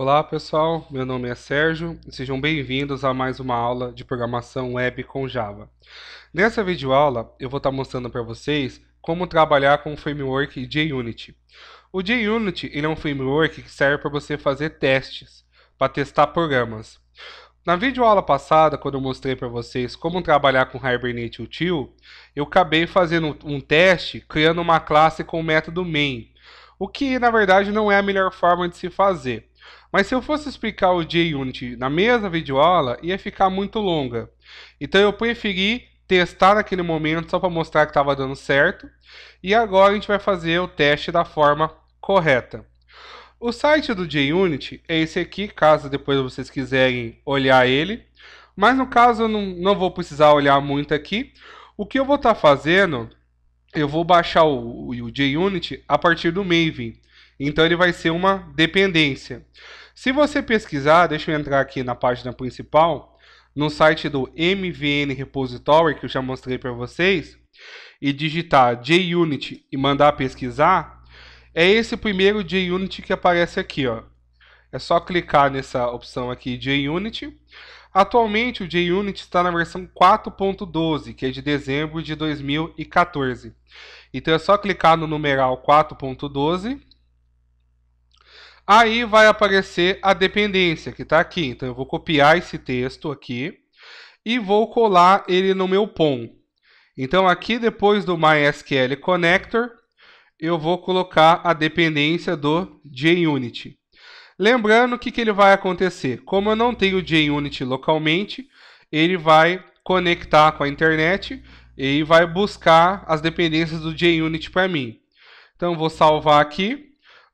Olá pessoal, meu nome é Sérgio e sejam bem-vindos a mais uma aula de programação web com Java. Nessa videoaula eu vou estar tá mostrando para vocês como trabalhar com o framework JUnity. O JUnity ele é um framework que serve para você fazer testes, para testar programas. Na videoaula passada, quando eu mostrei para vocês como trabalhar com Hibernate Util, eu acabei fazendo um teste criando uma classe com o método main, o que na verdade não é a melhor forma de se fazer. Mas se eu fosse explicar o JUnit na mesma videoaula, ia ficar muito longa. Então eu preferi testar naquele momento só para mostrar que estava dando certo. E agora a gente vai fazer o teste da forma correta. O site do JUnit é esse aqui, caso depois vocês quiserem olhar ele. Mas no caso eu não, não vou precisar olhar muito aqui. O que eu vou estar tá fazendo, eu vou baixar o, o JUnit a partir do Maven. Então ele vai ser uma dependência. Se você pesquisar, deixa eu entrar aqui na página principal, no site do MVN Repository, que eu já mostrei para vocês, e digitar JUnit e mandar pesquisar, é esse primeiro JUnit que aparece aqui. Ó. É só clicar nessa opção aqui, JUnit. Atualmente, o JUnit está na versão 4.12, que é de dezembro de 2014. Então, é só clicar no numeral 4.12 Aí vai aparecer a dependência que está aqui. Então eu vou copiar esse texto aqui e vou colar ele no meu POM. Então aqui depois do MySQL Connector, eu vou colocar a dependência do JUnit. Lembrando que, que ele vai acontecer. Como eu não tenho JUnit localmente, ele vai conectar com a internet e vai buscar as dependências do JUnit para mim. Então vou salvar aqui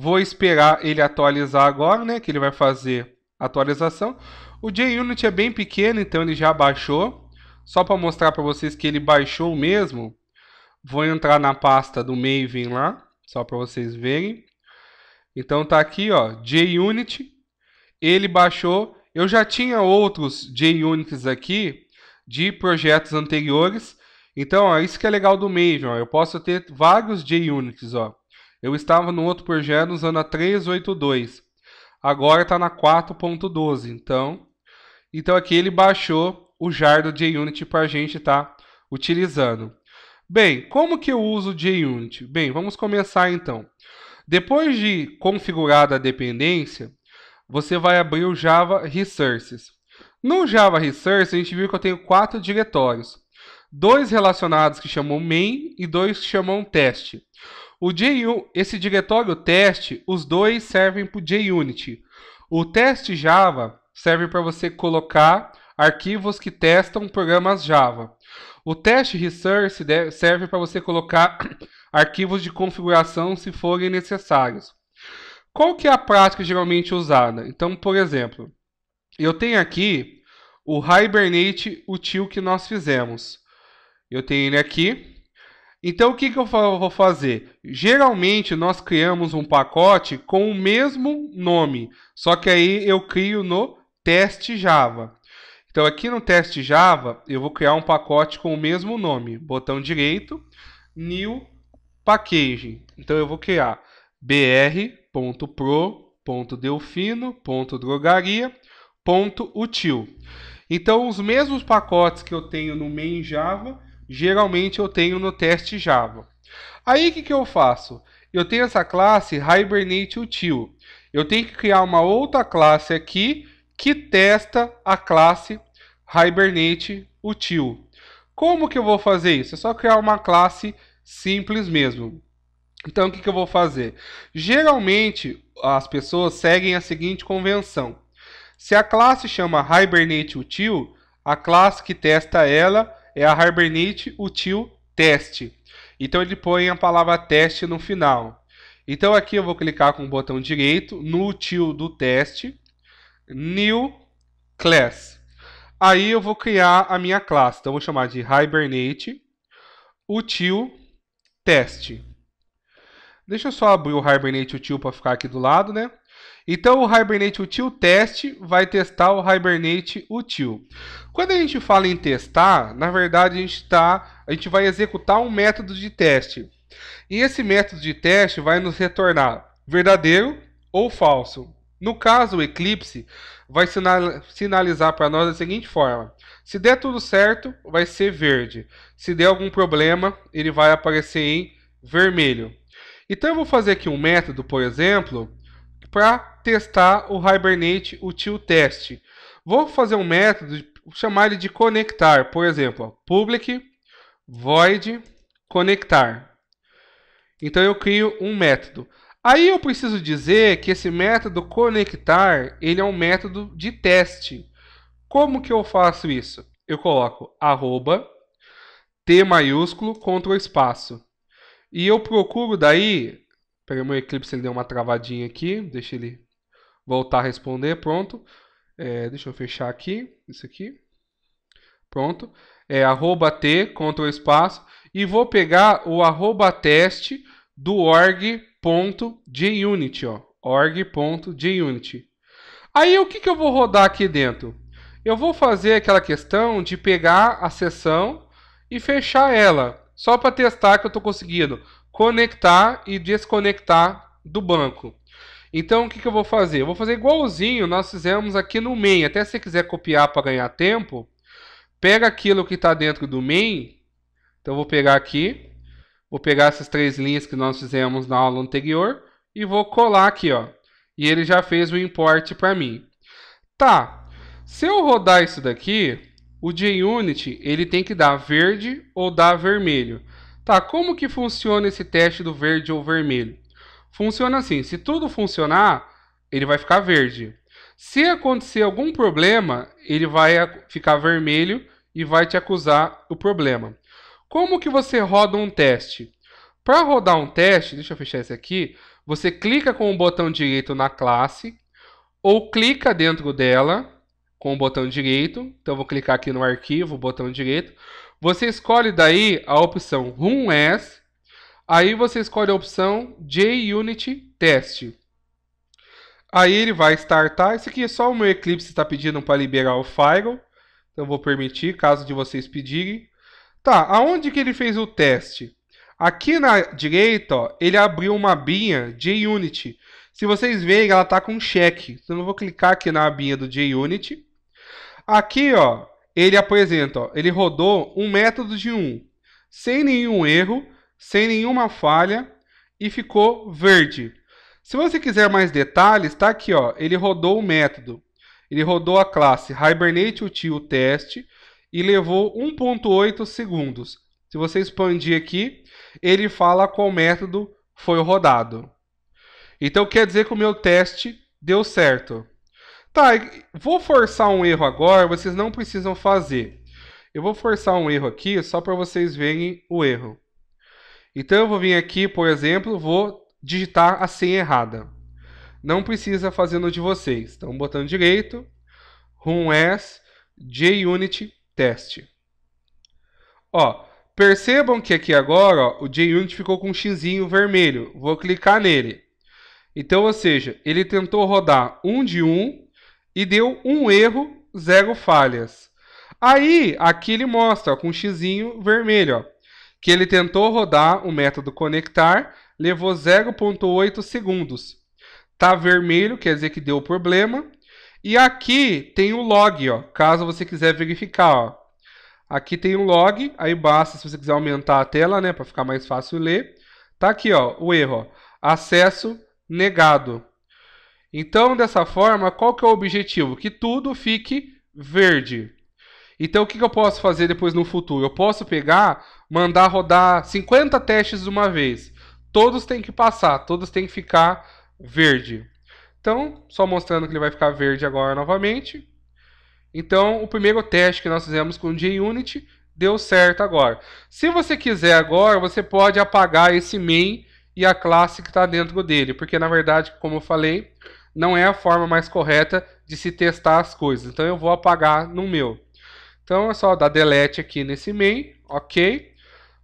Vou esperar ele atualizar agora, né? Que ele vai fazer atualização. O JUnit é bem pequeno, então ele já baixou. Só para mostrar para vocês que ele baixou mesmo, vou entrar na pasta do Maven lá, só para vocês verem. Então tá aqui, ó, JUnit. Ele baixou. Eu já tinha outros JUnits aqui de projetos anteriores. Então, ó, isso que é legal do Maven, ó, eu posso ter vários JUnits, ó. Eu estava no outro projeto usando a 382. Agora está na 4.12. Então, então aqui ele baixou o jar do JUnity para a gente estar tá utilizando. Bem, como que eu uso o JUnit? Bem, vamos começar então. Depois de configurada a dependência, você vai abrir o Java Resources. No Java Resources, a gente viu que eu tenho quatro diretórios. Dois relacionados que chamam main e dois que chamam teste. O JUnit, esse diretório teste, os dois servem para o JUnit. O teste Java serve para você colocar arquivos que testam programas Java. O teste resource serve para você colocar arquivos de configuração se forem necessários. Qual que é a prática geralmente usada? Então, por exemplo, eu tenho aqui o Hibernate, o que nós fizemos. Eu tenho ele aqui, então, o que, que eu vou fazer? Geralmente, nós criamos um pacote com o mesmo nome, só que aí eu crio no teste Java. Então, aqui no teste Java, eu vou criar um pacote com o mesmo nome. Botão direito, New Package. Então, eu vou criar br.pro.delfino.drogaria.util. Então, os mesmos pacotes que eu tenho no main Java Geralmente eu tenho no teste Java. Aí o que, que eu faço? Eu tenho essa classe HibernateUtil. Eu tenho que criar uma outra classe aqui que testa a classe HibernateUtil. Como que eu vou fazer isso? É só criar uma classe simples mesmo. Então, o que, que eu vou fazer? Geralmente, as pessoas seguem a seguinte convenção. Se a classe chama HibernateUtil, a classe que testa ela é a Hibernate Util Test. Então ele põe a palavra teste no final. Então aqui eu vou clicar com o botão direito no util do teste, New Class. Aí eu vou criar a minha classe. Então eu vou chamar de Hibernate Util Test. Deixa eu só abrir o Hibernate Util para ficar aqui do lado, né? Então, o Hibernate Util Test vai testar o Hibernate Util. Quando a gente fala em testar, na verdade, a gente, tá, a gente vai executar um método de teste. E esse método de teste vai nos retornar verdadeiro ou falso. No caso, o Eclipse vai sinalizar para nós da seguinte forma. Se der tudo certo, vai ser verde. Se der algum problema, ele vai aparecer em vermelho. Então, eu vou fazer aqui um método, por exemplo, para testar o Hibernate Util Test. Vou fazer um método, chamar ele de conectar, por exemplo, ó, public void conectar. Então eu crio um método. Aí eu preciso dizer que esse método conectar, ele é um método de teste. Como que eu faço isso? Eu coloco arroba, T maiúsculo, contra o espaço. E eu procuro daí Peguei meu Eclipse, ele deu uma travadinha aqui. Deixa ele voltar a responder. Pronto. É, deixa eu fechar aqui. Isso aqui. Pronto. É arroba T, Ctrl espaço. E vou pegar o arroba teste do org.junit. ó. Aí o que, que eu vou rodar aqui dentro? Eu vou fazer aquela questão de pegar a sessão e fechar ela. Só para testar que eu estou conseguindo conectar e desconectar do banco. Então, o que, que eu vou fazer? Eu vou fazer igualzinho nós fizemos aqui no main. Até se você quiser copiar para ganhar tempo, pega aquilo que está dentro do main. Então, eu vou pegar aqui. Vou pegar essas três linhas que nós fizemos na aula anterior e vou colar aqui, ó. E ele já fez o import para mim. Tá. Se eu rodar isso daqui, o JUnit ele tem que dar verde ou dar vermelho. Tá, como que funciona esse teste do verde ou vermelho? Funciona assim, se tudo funcionar, ele vai ficar verde. Se acontecer algum problema, ele vai ficar vermelho e vai te acusar o problema. Como que você roda um teste? Para rodar um teste, deixa eu fechar esse aqui, você clica com o botão direito na classe ou clica dentro dela com o botão direito. Então, vou clicar aqui no arquivo, botão direito. Você escolhe daí a opção Run As, aí você escolhe a opção JUnit Test. Aí ele vai startar. Esse aqui é só o meu Eclipse está pedindo para liberar o file. Então eu vou permitir, caso de vocês pedirem. Tá, aonde que ele fez o teste? Aqui na direita, ó, ele abriu uma abinha JUnit. Se vocês verem, ela está com cheque. Então eu vou clicar aqui na abinha do JUnit. Aqui, ó, ele apresenta, ó, ele rodou um método de 1, sem nenhum erro, sem nenhuma falha e ficou verde. Se você quiser mais detalhes, está aqui, ó, ele rodou o método. Ele rodou a classe Hibernate Util Test e levou 1.8 segundos. Se você expandir aqui, ele fala qual método foi rodado. Então quer dizer que o meu teste deu certo. Tá, vou forçar um erro agora, vocês não precisam fazer. Eu vou forçar um erro aqui só para vocês verem o erro. Então eu vou vir aqui, por exemplo, vou digitar a senha errada. Não precisa fazer no de vocês. Então botão direito, run s JUnit test. Ó, percebam que aqui agora ó, o JUnit ficou com um xizinho vermelho. Vou clicar nele. Então, ou seja, ele tentou rodar um de um e deu um erro, zero falhas. Aí, aqui ele mostra ó, com um xizinho vermelho, ó, que ele tentou rodar o método conectar, levou 0.8 segundos. Tá vermelho, quer dizer que deu problema. E aqui tem o log, ó, caso você quiser verificar. Ó. Aqui tem o log, aí basta se você quiser aumentar a tela, né, para ficar mais fácil ler. Tá aqui, ó, o erro, ó, acesso negado. Então, dessa forma, qual que é o objetivo? Que tudo fique verde. Então, o que, que eu posso fazer depois no futuro? Eu posso pegar, mandar rodar 50 testes de uma vez. Todos têm que passar, todos têm que ficar verde. Então, só mostrando que ele vai ficar verde agora novamente. Então, o primeiro teste que nós fizemos com o JUnit deu certo agora. Se você quiser agora, você pode apagar esse main e a classe que está dentro dele, porque na verdade, como eu falei, não é a forma mais correta de se testar as coisas. Então eu vou apagar no meu. Então é só dar delete aqui nesse main, ok.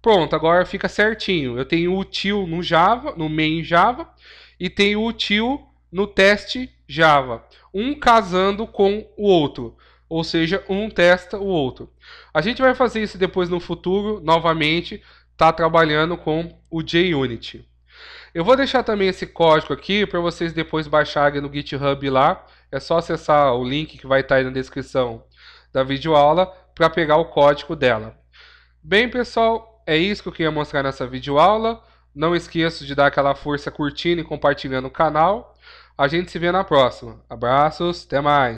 Pronto, agora fica certinho. Eu tenho o util no Java, no main Java, e tenho o util no teste Java. Um casando com o outro. Ou seja, um testa o outro. A gente vai fazer isso depois no futuro, novamente, tá trabalhando com o JUnity. Eu vou deixar também esse código aqui para vocês depois baixarem no GitHub lá. É só acessar o link que vai estar tá aí na descrição da videoaula para pegar o código dela. Bem, pessoal, é isso que eu queria mostrar nessa videoaula. Não esqueça de dar aquela força curtindo e compartilhando o canal. A gente se vê na próxima. Abraços, até mais!